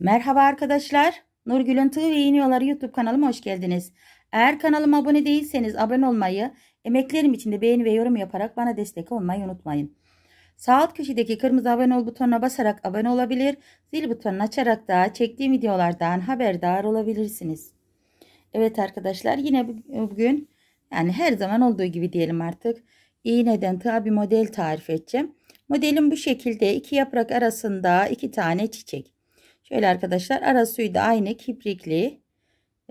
Merhaba arkadaşlar. Nurgül'ün Tığ ve İğniyorları YouTube kanalıma hoş geldiniz. Eğer kanalıma abone değilseniz abone olmayı, emeklerim için de beğeni ve yorum yaparak bana destek olmayı unutmayın. Sağ alt köşedeki kırmızı abone ol butonuna basarak abone olabilir, zil butonunu açarak da çektiğim videolardan haberdar olabilirsiniz. Evet arkadaşlar yine bugün yani her zaman olduğu gibi diyelim artık iğneden tığa bir model tarif edeceğim. Modelim bu şekilde iki yaprak arasında iki tane çiçek. Şöyle arkadaşlar suyu da aynı kiprikli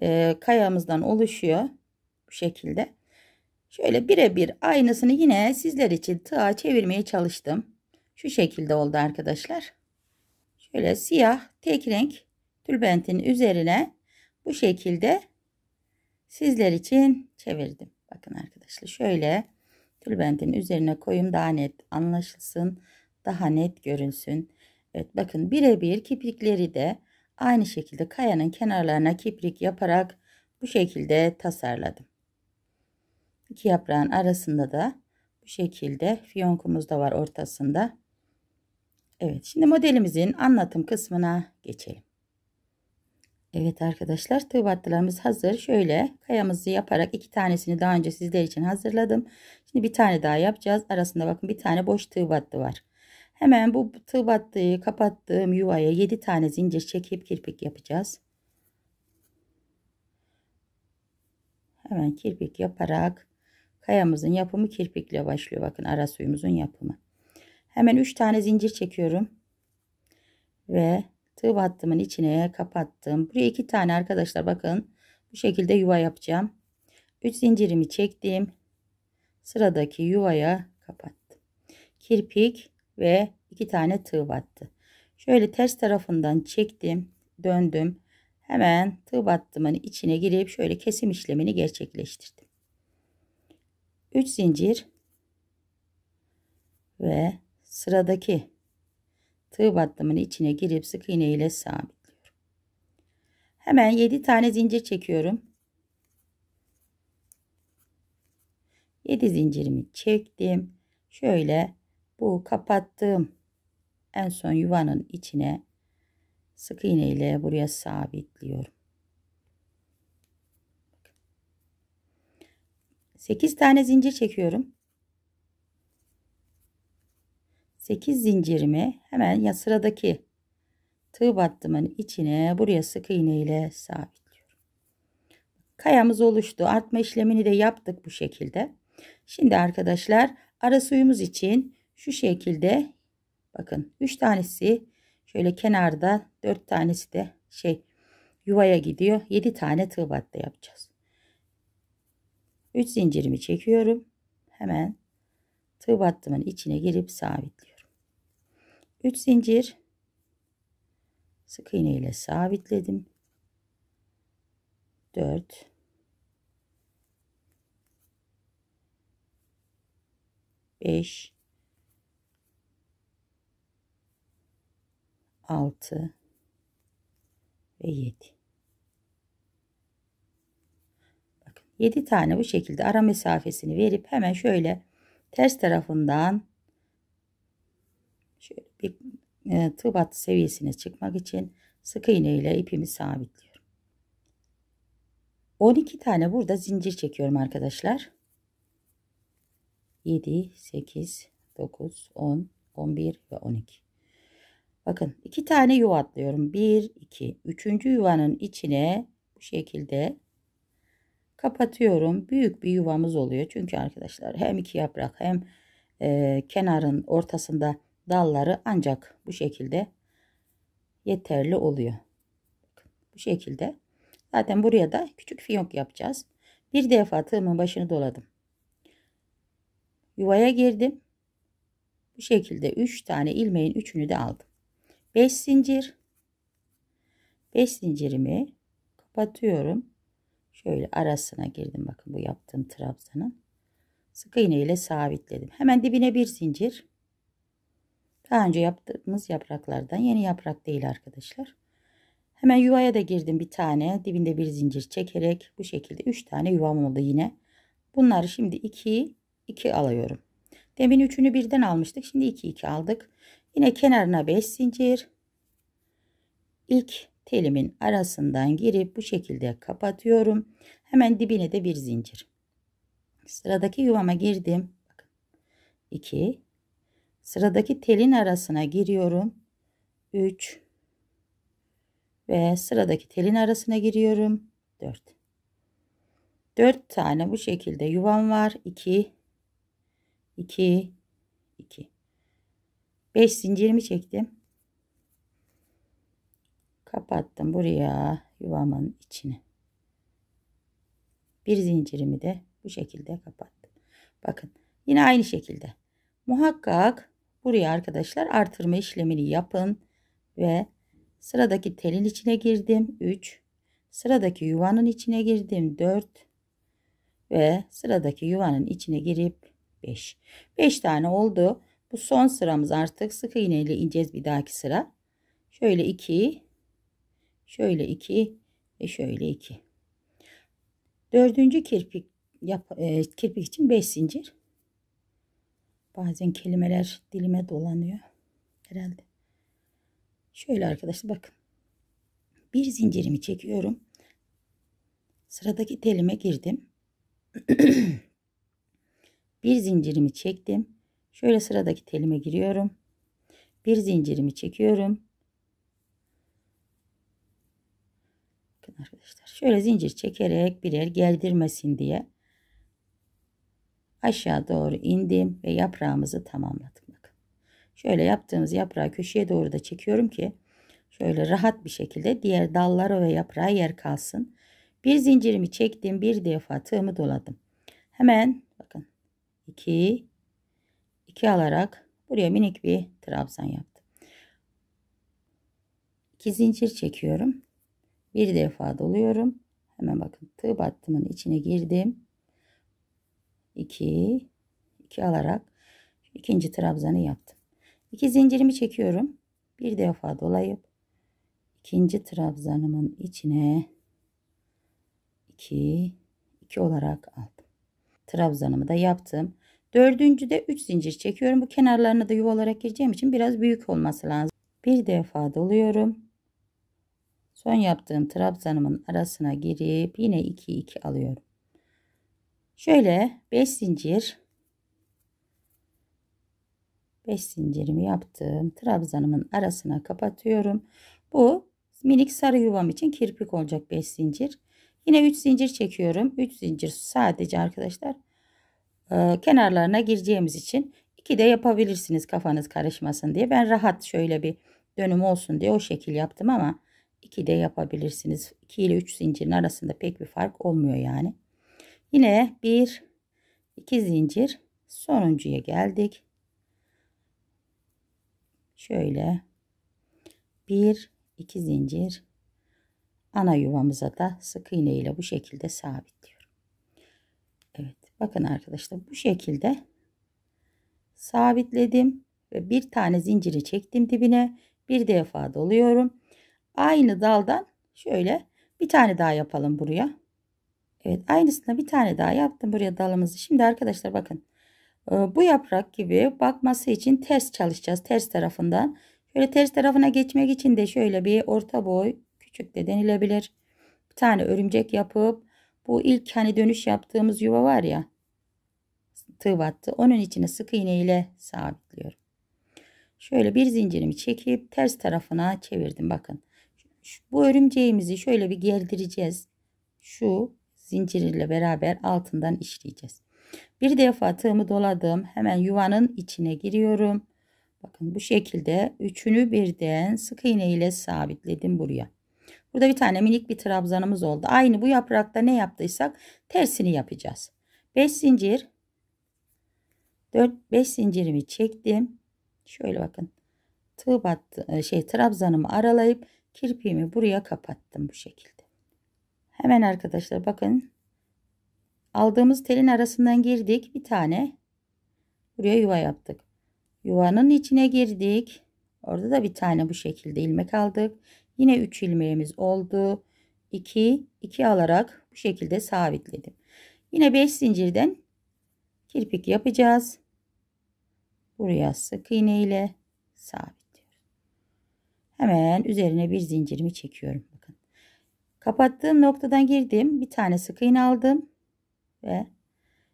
e, kayamızdan oluşuyor. Bu şekilde. Şöyle birebir aynısını yine sizler için tığa çevirmeye çalıştım. Şu şekilde oldu arkadaşlar. Şöyle siyah tek renk tülbentin üzerine bu şekilde sizler için çevirdim. Bakın arkadaşlar şöyle tülbentin üzerine koyayım daha net anlaşılsın. Daha net görünsün. Evet bakın birebir kiprikleri de aynı şekilde kayanın kenarlarına kiprik yaparak bu şekilde tasarladım. İki yaprağın arasında da bu şekilde fiyonkumuz da var ortasında. Evet şimdi modelimizin anlatım kısmına geçelim. Evet arkadaşlar tığ battılarımız hazır. Şöyle kayamızı yaparak iki tanesini daha önce sizler için hazırladım. Şimdi bir tane daha yapacağız. Arasında bakın bir tane boş tığ battı var. Hemen bu tığ battığı, kapattığım yuvaya 7 tane zincir çekip kirpik yapacağız. Hemen kirpik yaparak kayamızın yapımı kirpikle başlıyor. Bakın ara suyumuzun yapımı. Hemen 3 tane zincir çekiyorum. Ve tığ battımın içine kapattım. Buraya 2 tane arkadaşlar bakın. Bu şekilde yuva yapacağım. 3 zincirimi çektim. Sıradaki yuvaya kapattım. Kirpik ve iki tane tığ battı. Şöyle ters tarafından çektim, döndüm. Hemen tığ battımın hani içine girip şöyle kesim işlemini gerçekleştirdim. 3 zincir ve sıradaki tığ battımın içine girip sık iğne ile sabitliyorum. Hemen 7 tane zincir çekiyorum. 7 zincirimi çektim. Şöyle bu kapattığım en son yuvanın içine sık iğne ile buraya sabitliyorum. 8 tane zincir çekiyorum. 8 zincirimi hemen ya sıradaki tığ battımın içine buraya sık iğne ile sabitliyorum. Kayamız oluştu. Artma işlemini de yaptık bu şekilde. Şimdi arkadaşlar ara suyumuz için şu şekilde bakın 3 tanesi şöyle kenarda 4 tanesi de şey yuvaya gidiyor. 7 tane tığ battı yapacağız. 3 zincirimi çekiyorum. Hemen tığ battımın içine girip sabitliyorum. 3 zincir sık iğne ile sabitledim. 4 5 6 ve 7. Bakın 7 tane bu şekilde ara mesafesini verip hemen şöyle ters tarafından şöyle bir e, seviyesine çıkmak için sık iğne ile ipimi sabitliyorum. 12 tane burada zincir çekiyorum arkadaşlar. 7, 8, 9, 10, 11 ve 12. Bakın iki tane yuva atlıyorum. Bir, iki. Üçüncü yuvanın içine bu şekilde kapatıyorum. Büyük bir yuvamız oluyor. Çünkü arkadaşlar hem iki yaprak hem e, kenarın ortasında dalları ancak bu şekilde yeterli oluyor. bu şekilde. Zaten buraya da küçük fiyonk yapacağız. Bir defa tığımın başını doladım. Yuvaya girdim. Bu şekilde 3 tane ilmeğin üçünü de aldım. 5 zincir 5 zincirimi kapatıyorum şöyle arasına girdim bakın bu yaptığım trabzanın sık iğne ile sabitledim hemen dibine bir zincir daha önce yaptığımız yapraklardan yeni yaprak değil arkadaşlar hemen yuvaya da girdim bir tane dibinde bir zincir çekerek bu şekilde 3 tane yuvam oldu yine bunları şimdi 2 2 alıyorum demin üçünü birden almıştık şimdi 2 2 aldık Yine kenarına 5 zincir. İlk telimin arasından girip bu şekilde kapatıyorum. Hemen dibine de bir zincir. Sıradaki yuvama girdim. 2 Sıradaki telin arasına giriyorum. 3 ve sıradaki telin arasına giriyorum. 4 4 tane bu şekilde yuvam var. 2 2 2 5 zincirimi çektim. Kapattım buraya yuvamın içine. Bir zincirimi de bu şekilde kapattım. Bakın yine aynı şekilde. Muhakkak buraya arkadaşlar artırma işlemini yapın ve sıradaki telin içine girdim. 3 sıradaki yuvanın içine girdim. 4 ve sıradaki yuvanın içine girip 5. 5 tane oldu. Bu son sıramız artık sık iğneyle ile ineceğiz bir dahaki sıra. Şöyle 2, şöyle 2 ve şöyle 2. Dördüncü kirpik, yap, e, kirpik için 5 zincir. Bazen kelimeler dilime dolanıyor herhalde. Şöyle arkadaşlar bakın. Bir zincirimi çekiyorum. Sıradaki telime girdim. bir zincirimi çektim. Şöyle sıradaki telime giriyorum. Bir zincirimi çekiyorum. Bakın arkadaşlar şöyle zincir çekerek birer geldirmesin diye aşağı doğru indim ve yaprağımızı tamamladık. Bakın. Şöyle yaptığımız yaprağı köşeye doğru da çekiyorum ki şöyle rahat bir şekilde diğer dallara ve yaprağa yer kalsın. Bir zincirimi çektim bir defa tığımı doladım. Hemen bakın 2 2 alarak buraya minik bir trabzan yaptım. 2 zincir çekiyorum. Bir defa doluyorum. Hemen bakın tığ battımın içine girdim. 2 2 alarak ikinci trabzanı yaptım. 2 zincirimi çekiyorum. Bir defa dolayıp ikinci trabzanımın içine 2 2 olarak aldım. Trabzanımı da yaptım. Dördüncüde 3 zincir çekiyorum. Bu kenarlarına da yuvalarak gireceğim için biraz büyük olması lazım. Bir defa doluyorum. Son yaptığım trabzanımın arasına girip yine 2 2 alıyorum. Şöyle 5 zincir 5 zincirimi yaptım. Trabzanımın arasına kapatıyorum. Bu minik sarı yuvam için kirpik olacak 5 zincir. Yine 3 zincir çekiyorum. 3 zincir sadece arkadaşlar. E, kenarlarına gireceğimiz için iki de yapabilirsiniz kafanız karışmasın diye. Ben rahat şöyle bir dönüm olsun diye o şekil yaptım ama iki de yapabilirsiniz. 2 ile 3 zincirin arasında pek bir fark olmuyor yani. Yine bir iki zincir sonuncuya geldik. Şöyle bir iki zincir ana yuvamıza da sık iğne ile bu şekilde sabit. Bakın arkadaşlar bu şekilde sabitledim ve bir tane zinciri çektim dibine. Bir defa doluyorum. Aynı daldan şöyle bir tane daha yapalım buraya. Evet aynısına bir tane daha yaptım buraya dalımızı. Şimdi arkadaşlar bakın e, bu yaprak gibi bakması için ters çalışacağız. Ters tarafından. Şöyle ters tarafına geçmek için de şöyle bir orta boy küçük de denilebilir. Bir tane örümcek yapıp bu ilk hani dönüş yaptığımız yuva var ya tığ battı. Onun içine sık iğne ile sabitliyorum. Şöyle bir zincirimi çekip ters tarafına çevirdim. Bakın bu örümceğimizi şöyle bir geldireceğiz. Şu zincirle beraber altından işleyeceğiz. Bir defa tığımı doladım. Hemen yuvanın içine giriyorum. Bakın bu şekilde üçünü birden sık iğne ile sabitledim buraya. Burada bir tane minik bir trabzanımız oldu. Aynı bu yaprakta ne yaptıysak tersini yapacağız. 5 zincir 4 5 zincirimi çektim. Şöyle bakın. Tığ battı, e, şey trabzanımı aralayıp kirpiğimi buraya kapattım bu şekilde. Hemen arkadaşlar bakın. Aldığımız telin arasından girdik bir tane. Buraya yuva yaptık. Yuvanın içine girdik. Orada da bir tane bu şekilde ilmek aldık. Yine 3 ilmeğimiz oldu. 2 2 alarak bu şekilde sabitledim. Yine 5 zincirden kirpik yapacağız. Buraya sık iğne ile sabitliyorum. Hemen üzerine bir zincirimi çekiyorum. Bakın. Kapattığım noktadan girdim. Bir tane sık iğne aldım ve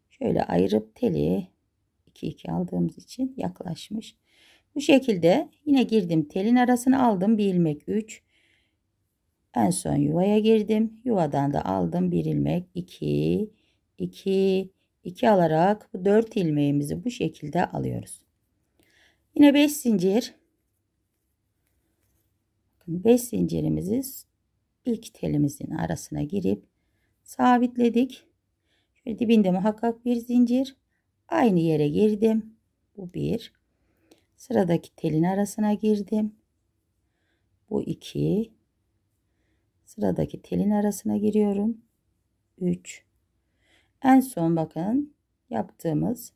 şöyle ayırıp teli 2 2 aldığımız için yaklaşmış. Bu şekilde yine girdim telin arasını aldım bir ilmek 3 en son yuvaya girdim. Yuvadan da aldım bir ilmek. 2, 2, 2 alarak bu 4 ilmeğimizi bu şekilde alıyoruz. Yine 5 zincir. 5 zincirimizi ilk telimizin arasına girip sabitledik. Şöyle dibinde muhakkak bir zincir. Aynı yere girdim. Bu bir. Sıradaki telin arasına girdim. Bu iki sıradaki telin arasına giriyorum 3 en son bakın yaptığımız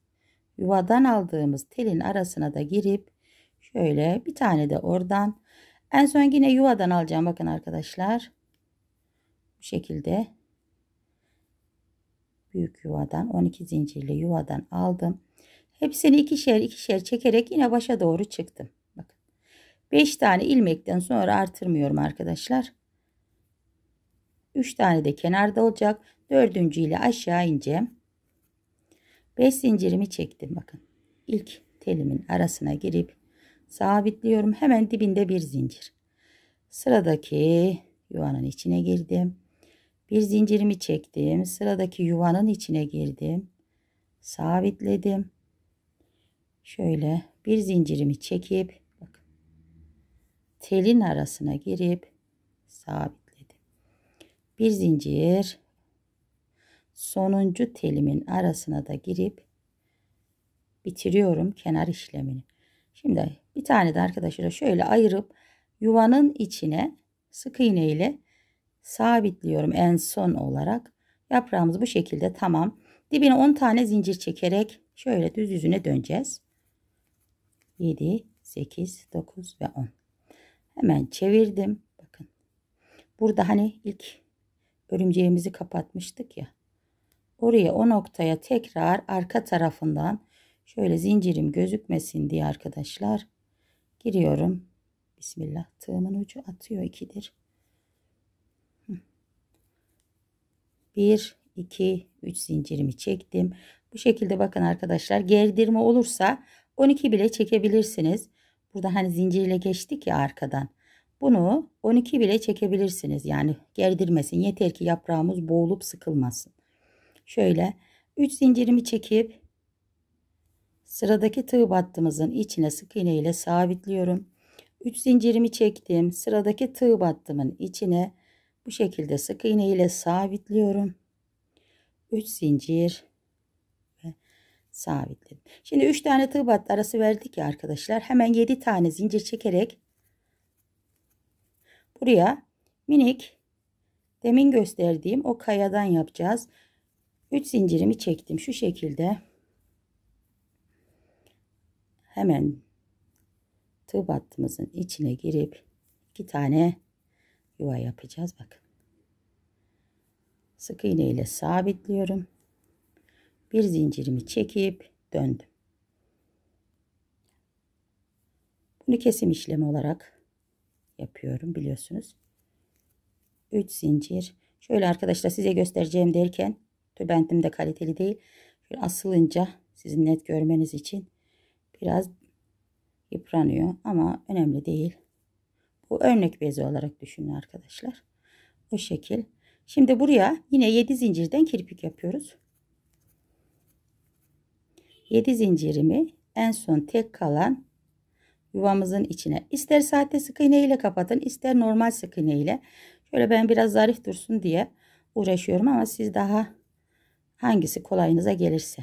yuvadan aldığımız telin arasına da girip şöyle bir tane de oradan en son yine yuvadan alacağım bakın arkadaşlar bu şekilde büyük yuvadan 12 zincirli yuvadan aldım hepsini ikişer ikişer çekerek yine başa doğru çıktım bakın 5 tane ilmekten sonra artırmıyorum arkadaşlar 3 tane de kenarda olacak. 4. ile aşağı ineceğim. 5 zincirimi çektim bakın. İlk telimin arasına girip sabitliyorum. Hemen dibinde bir zincir. Sıradaki yuvanın içine girdim. Bir zincirimi çektim. Sıradaki yuvanın içine girdim. Sabitledim. Şöyle bir zincirimi çekip bakın, telin arasına girip sabit bir zincir sonuncu telimin arasına da girip bitiriyorum kenar işlemini. Şimdi bir tane de arkadaşlar şöyle ayırıp yuvanın içine sık iğne ile sabitliyorum en son olarak. Yaprağımız bu şekilde tamam. Dibine 10 tane zincir çekerek şöyle düz yüzüne döneceğiz. 7, 8, 9 ve 10. Hemen çevirdim. Bakın. Burada hani ilk örümceğimizi kapatmıştık ya. Oraya o noktaya tekrar arka tarafından şöyle zincirim gözükmesin diye arkadaşlar giriyorum. Bismillah tığımın ucu atıyor ikidir. Bir, iki, üç zincirimi çektim. Bu şekilde bakın arkadaşlar gerdirme olursa 12 bile çekebilirsiniz. Burada hani zincirle geçtik ya arkadan. Bunu 12 bile çekebilirsiniz. Yani gerdirmesin. Yeter ki yaprağımız boğulup sıkılmasın. Şöyle 3 zincirimi çekip sıradaki tığ battığımızın içine sık iğne ile sabitliyorum. 3 zincirimi çektim. Sıradaki tığ battımın içine bu şekilde sık iğne ile sabitliyorum. 3 zincir ve sabitledim. Şimdi 3 tane tığ battı arası verdik ya arkadaşlar. Hemen 7 tane zincir çekerek Buraya minik demin gösterdiğim o kayadan yapacağız. 3 zincirimi çektim şu şekilde. Hemen tığ battımızın içine girip iki tane yuva yapacağız. Bakın. Sık iğne ile sabitliyorum. Bir zincirimi çekip döndüm. Bunu kesim işlemi olarak yapıyorum biliyorsunuz. 3 zincir. Şöyle arkadaşlar size göstereceğim derken tübentim de kaliteli değil. Şöyle asılınca sizin net görmeniz için biraz yıpranıyor ama önemli değil. Bu örnek bezi olarak düşünün arkadaşlar. Bu şekil. Şimdi buraya yine 7 zincirden kirpik yapıyoruz. 7 zincirimi en son tek kalan yuvamızın içine. İster sahte sık iğne ile kapatın ister normal sık iğne ile. Şöyle ben biraz zarif dursun diye uğraşıyorum ama siz daha hangisi kolayınıza gelirse.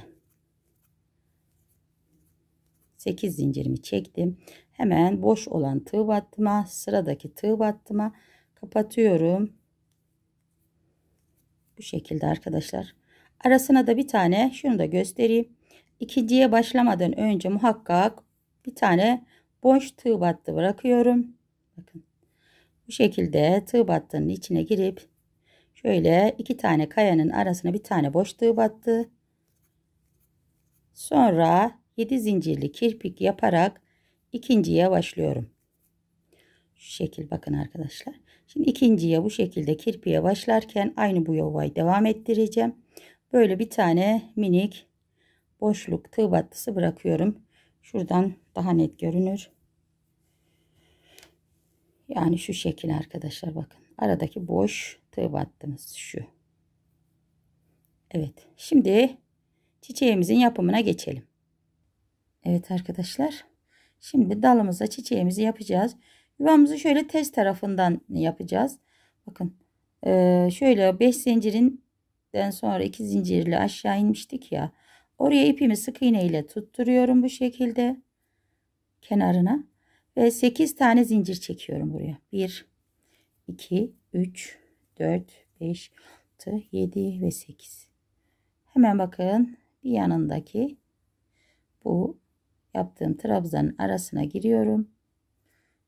8 zincirimi çektim. Hemen boş olan tığ battıma sıradaki tığ battıma kapatıyorum. Bu şekilde arkadaşlar. Arasına da bir tane şunu da göstereyim. İkinciye başlamadan önce muhakkak bir tane boş tığ battı bırakıyorum. Bakın bu şekilde tığ battının içine girip şöyle iki tane kayanın arasına bir tane boş tığ battı. Sonra 7 zincirli kirpik yaparak ikinciye başlıyorum. Şu şekil bakın arkadaşlar. Şimdi ikinciye bu şekilde kirpiye başlarken aynı bu yuvayı devam ettireceğim. Böyle bir tane minik boşluk tığ battısı bırakıyorum. Şuradan daha net görünür. Yani şu şekil arkadaşlar bakın. Aradaki boş tığ battımız şu. Evet. Şimdi çiçeğimizin yapımına geçelim. Evet arkadaşlar. Şimdi dalımıza çiçeğimizi yapacağız. Yuvamızı şöyle ters tarafından yapacağız. Bakın. E, şöyle 5 zincirinden sonra 2 zincirli aşağı inmiştik ya. Oraya ipimi sık iğne ile tutturuyorum bu şekilde. Kenarına. Ve 8 tane zincir çekiyorum buraya. 1, 2, 3, 4, 5, 6, 7 ve 8. Hemen bakın bir yanındaki bu yaptığım trabzanın arasına giriyorum.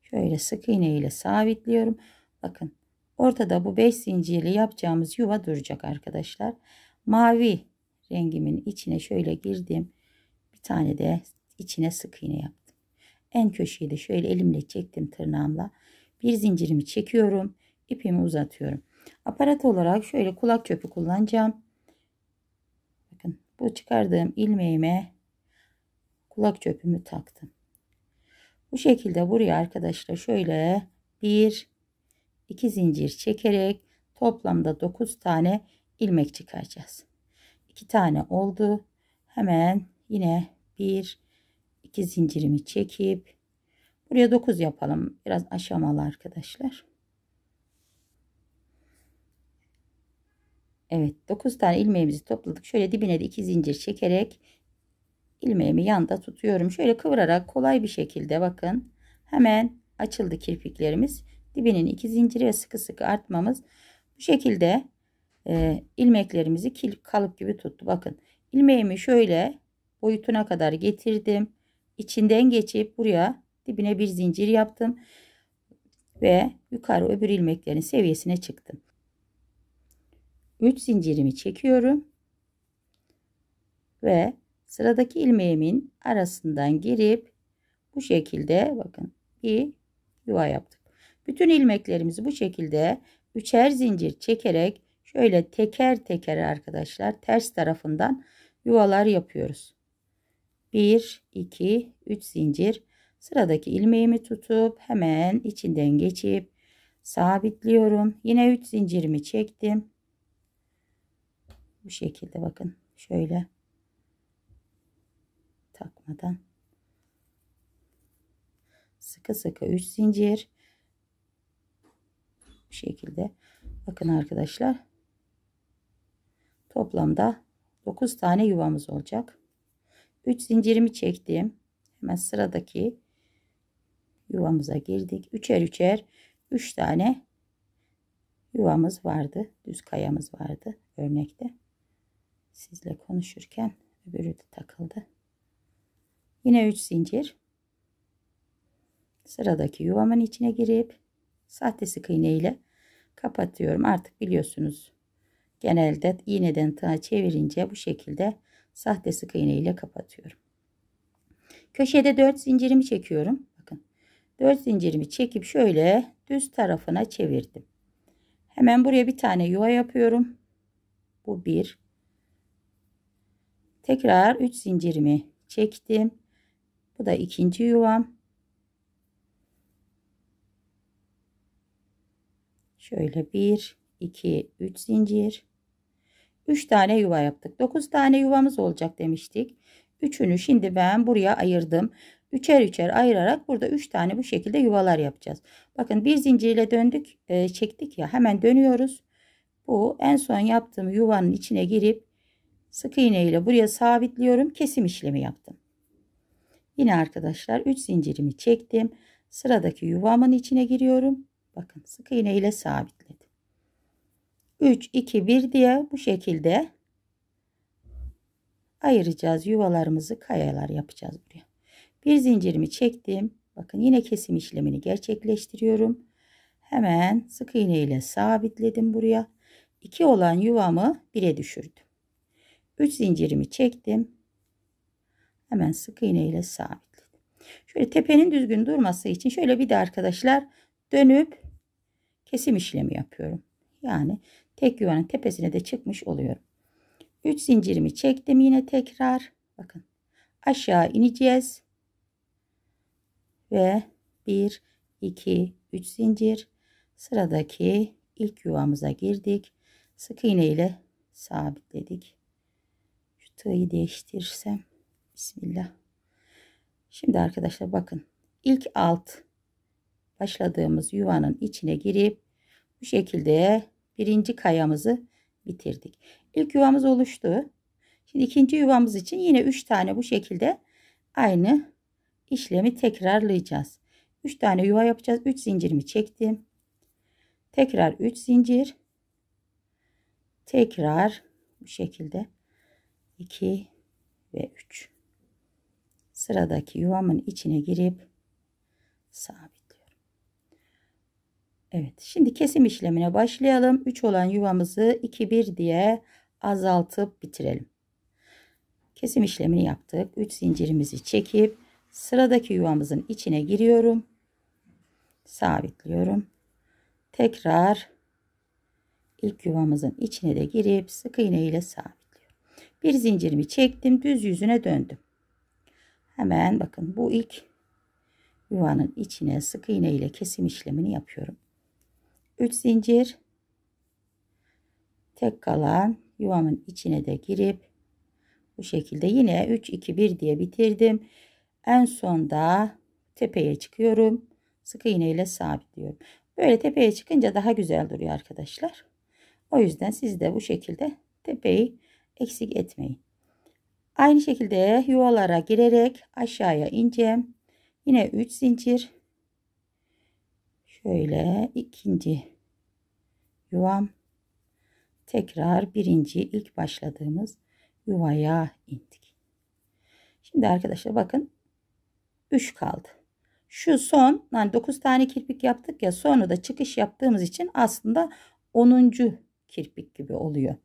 Şöyle sık iğne ile sabitliyorum. Bakın ortada bu 5 zincirli yapacağımız yuva duracak arkadaşlar. Mavi rengimin içine şöyle girdim. Bir tane de içine sık iğne yap en köşeyi de şöyle elimle çektim tırnağımla. Bir zincirimi çekiyorum. ipimi uzatıyorum. Aparat olarak şöyle kulak çöpü kullanacağım. Bakın bu çıkardığım ilmeğime kulak çöpümü taktım. Bu şekilde buraya arkadaşlar şöyle bir iki zincir çekerek toplamda 9 tane ilmek çıkaracağız. 2 tane oldu. Hemen yine 1 2 zincirimi çekip buraya 9 yapalım. Biraz aşamalı arkadaşlar. Evet 9 tane ilmeğimizi topladık. Şöyle dibine de iki zincir çekerek ilmeğimi yanda tutuyorum. Şöyle kıvırarak kolay bir şekilde bakın. Hemen açıldı kirpiklerimiz. Dibinin iki zinciri ve sıkı sıkı artmamız. Bu şekilde e, ilmeklerimizi kalıp gibi tuttu. Bakın ilmeğimi şöyle boyutuna kadar getirdim içinden geçip buraya dibine bir zincir yaptım ve yukarı öbür ilmeklerin seviyesine çıktım. 3 zincirimi çekiyorum ve sıradaki ilmeğimin arasından girip bu şekilde bakın bir yuva yaptık. Bütün ilmeklerimizi bu şekilde üçer zincir çekerek şöyle teker teker arkadaşlar ters tarafından yuvalar yapıyoruz. 1 2 3 zincir sıradaki ilmeğimi tutup hemen içinden geçip sabitliyorum yine 3 zincirimi çektim bu şekilde bakın şöyle takmadan sıkı sıkı 3 zincir bu şekilde bakın arkadaşlar toplamda 9 tane yuvamız olacak 3 zincirimi çektim. Hemen sıradaki yuvamıza girdik. Üçer üçer 3 üç tane yuvamız vardı. Düz kayamız vardı örnekte. Sizle konuşurken öbürü de takıldı. Yine 3 zincir. Sıradaki yuvamın içine girip sahte sık iğne ile kapatıyorum. Artık biliyorsunuz genelde iğneden tığa çevirince bu şekilde sahte sık iğne ile kapatıyorum. Köşede 4 zincirimi çekiyorum. Bakın 4 zincirimi çekip şöyle düz tarafına çevirdim. Hemen buraya bir tane yuva yapıyorum. Bu bir. Tekrar 3 zincirimi çektim. Bu da ikinci yuvam. Şöyle 1, 2, 3 zincir. 3 tane yuva yaptık. 9 tane yuvamız olacak demiştik. Üçünü şimdi ben buraya ayırdım. Üçer üçer ayırarak burada 3 tane bu şekilde yuvalar yapacağız. Bakın bir zincirle döndük e, çektik ya hemen dönüyoruz. Bu en son yaptığım yuvanın içine girip sık iğne ile buraya sabitliyorum. Kesim işlemi yaptım. Yine arkadaşlar 3 zincirimi çektim. Sıradaki yuvamın içine giriyorum. Bakın sık iğne ile sabitledim. 3, 2, 1 diye bu şekilde ayıracağız. Yuvalarımızı kayalar yapacağız buraya. Bir zincirimi çektim. Bakın yine kesim işlemini gerçekleştiriyorum. Hemen sık iğne ile sabitledim buraya. 2 olan yuvamı 1'e düşürdüm. 3 zincirimi çektim. Hemen sık iğne ile sabitledim. Şöyle tepenin düzgün durması için şöyle bir de arkadaşlar dönüp kesim işlemi yapıyorum. Yani Tek yuvanın tepesine de çıkmış oluyorum. 3 zincirimi çektim yine tekrar. Bakın aşağı ineceğiz. Ve 1, 2, 3 zincir. Sıradaki ilk yuvamıza girdik. Sık iğne ile sabitledik. Şu tığı değiştirirsem. Bismillah. Şimdi arkadaşlar bakın. ilk alt başladığımız yuvanın içine girip bu şekilde birinci kayamızı bitirdik. İlk yuvamız oluştu. Şimdi ikinci yuvamız için yine 3 tane bu şekilde aynı işlemi tekrarlayacağız. 3 tane yuva yapacağız. 3 zincirimi çektim. Tekrar 3 zincir. Tekrar bu şekilde 2 ve 3. Sıradaki yuvamın içine girip sabit Evet şimdi kesim işlemine başlayalım. 3 olan yuvamızı 2 1 diye azaltıp bitirelim. Kesim işlemini yaptık. 3 zincirimizi çekip sıradaki yuvamızın içine giriyorum. Sabitliyorum. Tekrar ilk yuvamızın içine de girip sık iğne ile sabitliyorum. Bir zincirimi çektim. Düz yüzüne döndüm. Hemen bakın bu ilk yuvanın içine sık iğne ile kesim işlemini yapıyorum. 3 zincir tek kalan yuvamın içine de girip bu şekilde yine 3 2 1 diye bitirdim. En sonda tepeye çıkıyorum. Sık iğne ile sabitliyorum. Böyle tepeye çıkınca daha güzel duruyor arkadaşlar. O yüzden siz de bu şekilde tepeyi eksik etmeyin. Aynı şekilde yuvalara girerek aşağıya ineceğim. Yine 3 zincir şöyle ikinci yuvam tekrar birinci ilk başladığımız yuvaya indik. Şimdi arkadaşlar bakın 3 kaldı. Şu son yani 9 tane kirpik yaptık ya sonra da çıkış yaptığımız için aslında 10. kirpik gibi oluyor.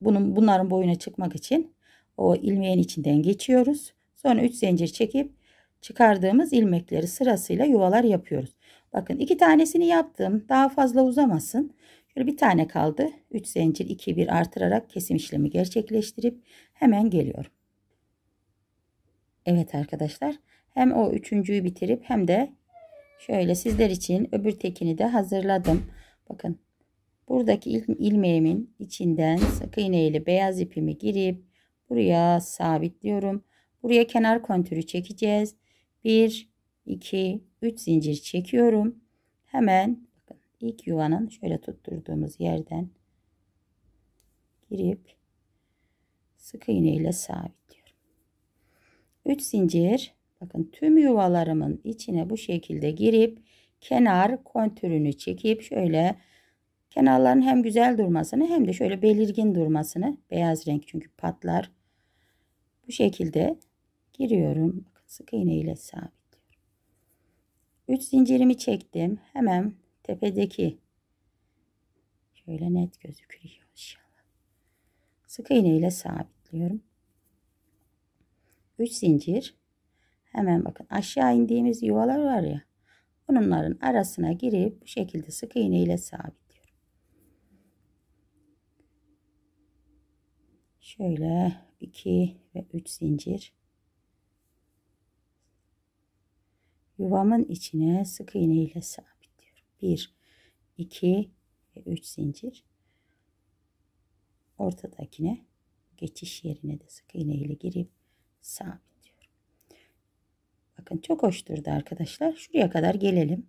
Bunun, bunların boyuna çıkmak için o ilmeğin içinden geçiyoruz. Sonra 3 zincir çekip çıkardığımız ilmekleri sırasıyla yuvalar yapıyoruz. Bakın iki tanesini yaptım. Daha fazla uzamasın. Şöyle bir tane kaldı. 3 zincir 2 1 artırarak kesim işlemi gerçekleştirip hemen geliyorum. Evet arkadaşlar. Hem o üçüncüyü bitirip hem de şöyle sizler için öbür tekini de hazırladım. Bakın buradaki ilk ilmeğimin içinden sık iğne beyaz ipimi girip buraya sabitliyorum. Buraya kenar kontürü çekeceğiz. 1 2 3 zincir çekiyorum. Hemen bakın ilk yuvanın şöyle tutturduğumuz yerden girip sık iğne ile sabitliyorum. 3 zincir bakın tüm yuvalarımın içine bu şekilde girip kenar kontürünü çekip şöyle kenarların hem güzel durmasını hem de şöyle belirgin durmasını beyaz renk çünkü patlar bu şekilde giriyorum. Bakın sık iğne ile sabit. 3 zincirimi çektim. Hemen tepedeki şöyle net gözüküyor inşallah. Sık iğne ile sabitliyorum. 3 zincir. Hemen bakın aşağı indiğimiz yuvalar var ya. Onların arasına girip bu şekilde sık iğne ile sabitliyorum. Şöyle 2 ve 3 zincir. Yuvamın içine sık iğne ile sabitliyorum. 1, 2 ve 3 zincir. Ortadakine geçiş yerine de sık iğne ile girip sabitliyorum. Bakın çok hoş durdu arkadaşlar. Şuraya kadar gelelim.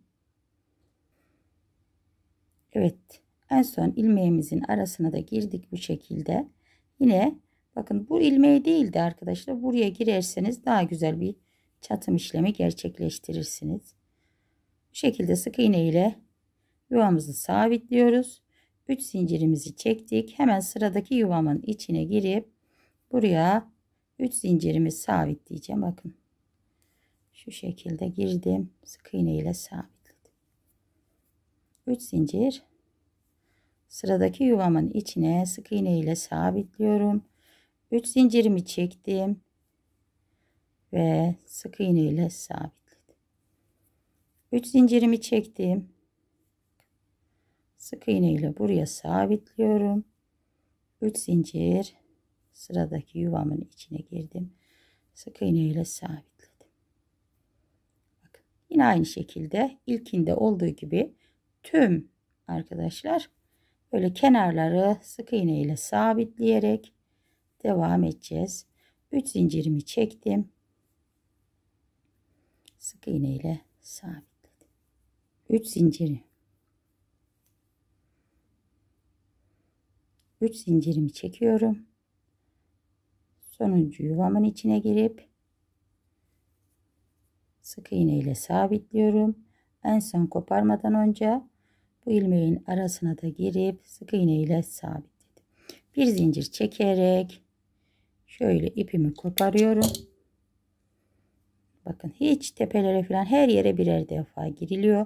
Evet. En son ilmeğimizin arasına da girdik bu şekilde. Yine bakın bu ilmeği değildi arkadaşlar. Buraya girerseniz daha güzel bir çatım işlemi gerçekleştirirsiniz. Bu şekilde sık iğne ile yuvamızı sabitliyoruz. 3 zincirimizi çektik. Hemen sıradaki yuvamın içine girip buraya 3 zincirimi sabitleyeceğim. Bakın. Şu şekilde girdim. Sık iğne ile sabitledim. 3 zincir. Sıradaki yuvamın içine sık iğne ile sabitliyorum. 3 zincirimi çektim ve sık iğne ile sabitledim. 3 zincirimi çektim. Sık iğne ile buraya sabitliyorum. 3 zincir sıradaki yuvamın içine girdim. Sık iğne ile sabitledim. Bakın yine aynı şekilde ilkinde olduğu gibi tüm arkadaşlar böyle kenarları sık iğne ile sabitleyerek devam edeceğiz. 3 zincirimi çektim sık iğneyle sabitledim. 3 zinciri 3 zincirimi çekiyorum. Sonuncu yuvamın içine girip sık iğneyle sabitliyorum. En son koparmadan önce bu ilmeğin arasına da girip sık iğneyle sabitledim. Bir zincir çekerek şöyle ipimi koparıyorum. Bakın hiç tepelere falan her yere birer defa giriliyor.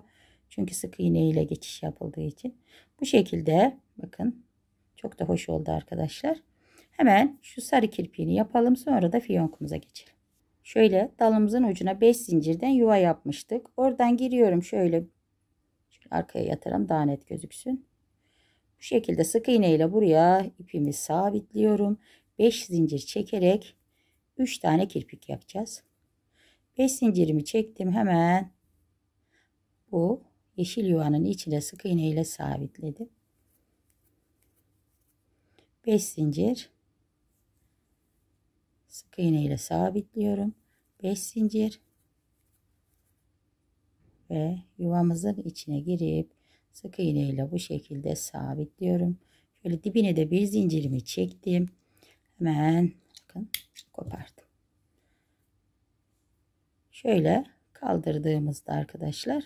Çünkü sık iğne ile geçiş yapıldığı için. Bu şekilde bakın çok da hoş oldu arkadaşlar. Hemen şu sarı kirpiğini yapalım sonra da fiyonkumuza geçelim. Şöyle dalımızın ucuna 5 zincirden yuva yapmıştık. Oradan giriyorum şöyle, şöyle arkaya yatıralım daha net gözüksün. Bu şekilde sık iğne ile buraya ipimi sabitliyorum. 5 zincir çekerek 3 tane kirpik yapacağız. 5 zincirimi çektim hemen bu yeşil yuvanın içine sık iğne ile sabitledim 5 zincir sık iğne ile sabitliyorum 5 zincir ve yuvamızın içine girip sık iğne ile bu şekilde sabitliyorum şöyle dibine de bir zincirimi çektim hemen bakın kopardım şöyle kaldırdığımızda arkadaşlar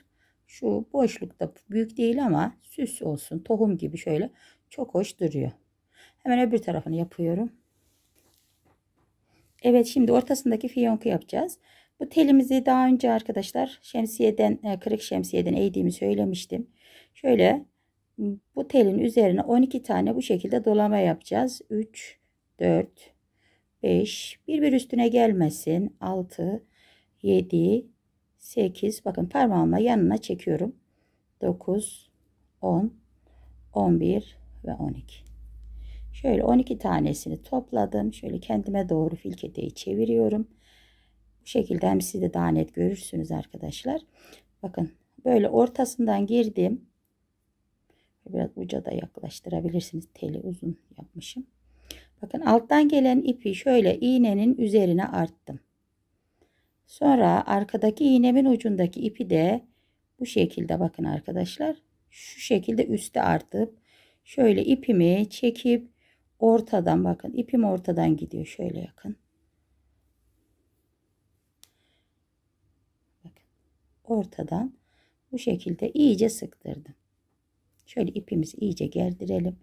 şu boşlukta büyük değil ama süs olsun tohum gibi şöyle çok hoş duruyor. Hemen öbür tarafını yapıyorum. Evet şimdi ortasındaki fiyonku yapacağız. Bu telimizi daha önce arkadaşlar şemsiyeden e, kırık şemsiyeden eğdiğimi söylemiştim. Şöyle bu telin üzerine 12 tane bu şekilde dolama yapacağız. 3, 4, 5, bir bir üstüne gelmesin. 6, 7, 8. Bakın parmağımla yanına çekiyorum. 9, 10, 11 ve 12. Şöyle 12 tanesini topladım. Şöyle kendime doğru filketeyi çeviriyorum. Bu şekilde hem siz de daha net görürsünüz arkadaşlar. Bakın böyle ortasından girdim. Biraz uca da yaklaştırabilirsiniz. Teli uzun yapmışım. Bakın alttan gelen ipi şöyle iğnenin üzerine arttım. Sonra arkadaki iğnemin ucundaki ipi de bu şekilde bakın arkadaşlar. Şu şekilde üste artıp şöyle ipimi çekip ortadan bakın ipim ortadan gidiyor şöyle yakın. Bakın ortadan bu şekilde iyice sıktırdım. Şöyle ipimizi iyice gerdirelim.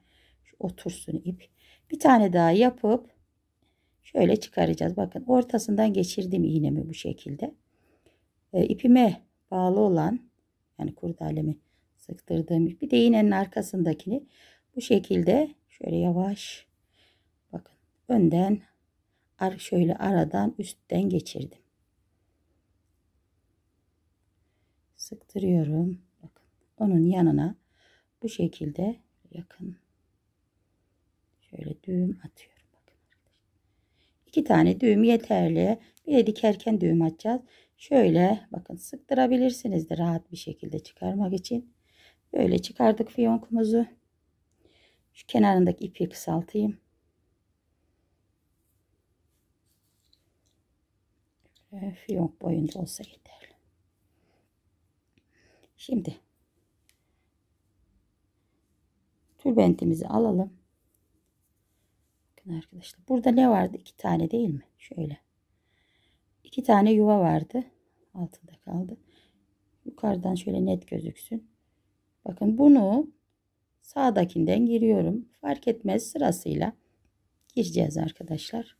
Şu otursun ip. Bir tane daha yapıp Şöyle çıkaracağız. Bakın ortasından geçirdim iğnemi bu şekilde. E, ipime bağlı olan yani kurdalemi sıktırdığım bir de iğnenin arkasındakini bu şekilde şöyle yavaş bakın önden ar şöyle aradan üstten geçirdim. Sıktırıyorum. Bakın onun yanına bu şekilde yakın şöyle düğüm atıyorum iki tane düğüm yeterli. Bir de dikerken düğüm atacağız. Şöyle bakın sıktırabilirsiniz de rahat bir şekilde çıkarmak için. Böyle çıkardık fiyonkumuzu. Şu kenarındaki ipi kısaltayım. Fiyonk boyunda olsa yeterli. Şimdi tülbentimizi alalım. Bakın arkadaşlar. Burada ne vardı? İki tane değil mi? Şöyle. İki tane yuva vardı. Altında kaldı. Yukarıdan şöyle net gözüksün. Bakın bunu sağdakinden giriyorum. Fark etmez sırasıyla gireceğiz arkadaşlar.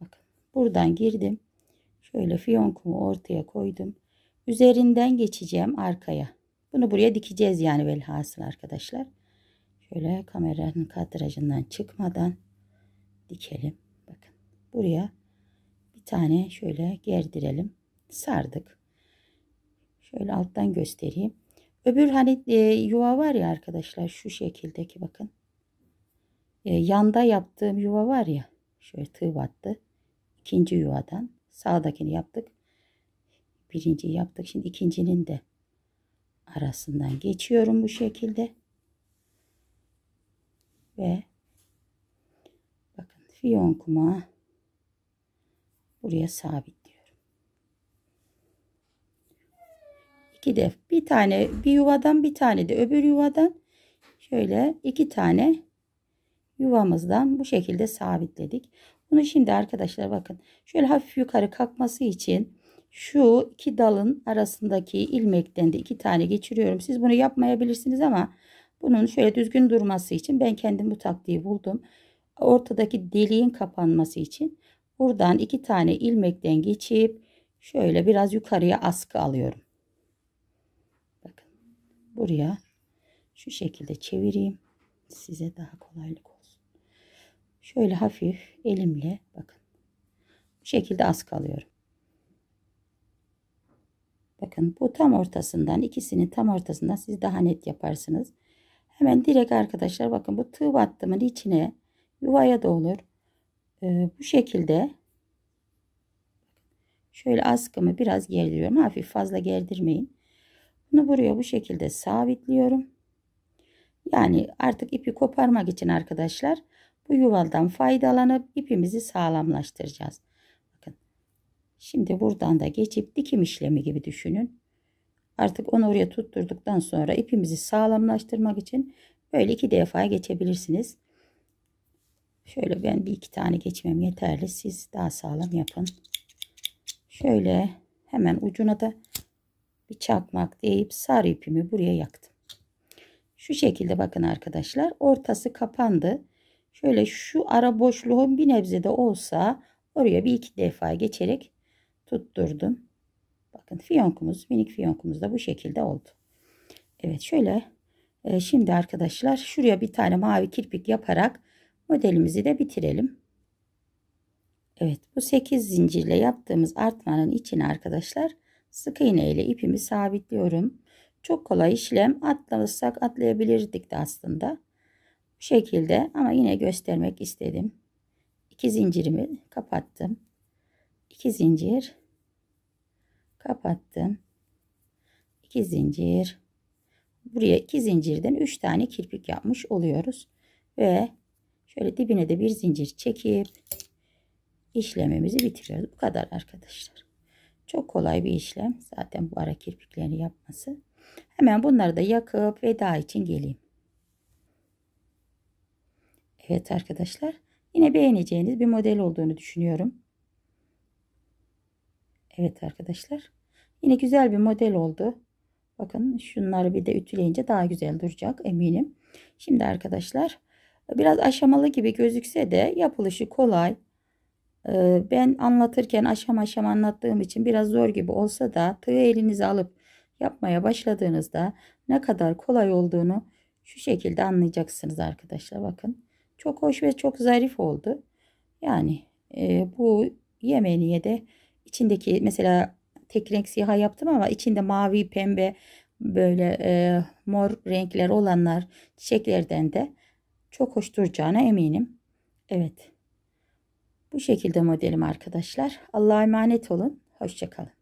Bakın buradan girdim. Şöyle fiyonkumu ortaya koydum. Üzerinden geçeceğim arkaya. Bunu buraya dikeceğiz yani velhasıl arkadaşlar. Şöyle kameranın kadrajından çıkmadan dikelim. Bakın buraya bir tane şöyle gerdirelim. Sardık. Şöyle alttan göstereyim. Öbür hani e, yuva var ya arkadaşlar şu şekildeki bakın. E, yanda yaptığım yuva var ya. Şöyle tığ battı. İkinci yuvadan sağdakini yaptık. Birinciyi yaptık. Şimdi ikincinin de arasından geçiyorum bu şekilde. Ve fiyon kumağı buraya sabitliyorum. İki def bir tane bir yuvadan bir tane de öbür yuvadan şöyle iki tane yuvamızdan bu şekilde sabitledik. Bunu şimdi arkadaşlar bakın şöyle hafif yukarı kalkması için şu iki dalın arasındaki ilmekten de iki tane geçiriyorum. Siz bunu yapmayabilirsiniz ama bunun şöyle düzgün durması için ben kendim bu taktiği buldum ortadaki deliğin kapanması için buradan iki tane ilmekten geçip şöyle biraz yukarıya askı alıyorum. Bakın buraya şu şekilde çevireyim. Size daha kolaylık olsun. Şöyle hafif elimle bakın. Bu şekilde askı alıyorum. Bakın bu tam ortasından ikisinin tam ortasından siz daha net yaparsınız. Hemen direkt arkadaşlar bakın bu tığ battımın içine Yuvaya da olur. Ee, bu şekilde şöyle askımı biraz geriliyorum. Hafif fazla gerdirmeyin. Bunu buraya bu şekilde sabitliyorum. Yani artık ipi koparmak için arkadaşlar bu yuvadan faydalanıp ipimizi sağlamlaştıracağız. Bakın. Şimdi buradan da geçip dikim işlemi gibi düşünün. Artık onu oraya tutturduktan sonra ipimizi sağlamlaştırmak için böyle iki defa geçebilirsiniz. Şöyle ben bir iki tane geçmem yeterli. Siz daha sağlam yapın. Şöyle hemen ucuna da bir çakmak deyip sarı ipimi buraya yaktım. Şu şekilde bakın arkadaşlar. Ortası kapandı. Şöyle şu ara boşluğun bir nebze de olsa oraya bir iki defa geçerek tutturdum. Bakın fiyonkumuz minik fiyonkumuz da bu şekilde oldu. Evet şöyle e, şimdi arkadaşlar şuraya bir tane mavi kirpik yaparak Modelimizi de bitirelim. Evet bu 8 zincirle yaptığımız artmanın içine arkadaşlar sık iğne ile ipimi sabitliyorum. Çok kolay işlem atlasak atlayabilirdik de aslında. Bu şekilde ama yine göstermek istedim. 2 zincirimi kapattım. 2 zincir kapattım. 2 zincir buraya 2 zincirden 3 tane kirpik yapmış oluyoruz ve Şöyle dibine de bir zincir çekip işlemimizi bitiriyoruz. Bu kadar arkadaşlar. Çok kolay bir işlem. Zaten bu ara kirpiklerini yapması. Hemen bunları da yakıp veda için geleyim. Evet arkadaşlar. Yine beğeneceğiniz bir model olduğunu düşünüyorum. Evet arkadaşlar. Yine güzel bir model oldu. Bakın şunları bir de ütüleyince daha güzel duracak eminim. Şimdi arkadaşlar Biraz aşamalı gibi gözükse de yapılışı kolay. Ee, ben anlatırken aşama aşama anlattığım için biraz zor gibi olsa da tığı elinize alıp yapmaya başladığınızda ne kadar kolay olduğunu şu şekilde anlayacaksınız arkadaşlar. Bakın çok hoş ve çok zarif oldu. Yani e, bu yemeğe de içindeki mesela tek renk siyah yaptım ama içinde mavi pembe böyle e, mor renkler olanlar çiçeklerden de çok hoş duracağına eminim. Evet. Bu şekilde modelim arkadaşlar. Allah'a emanet olun. Hoşçakalın.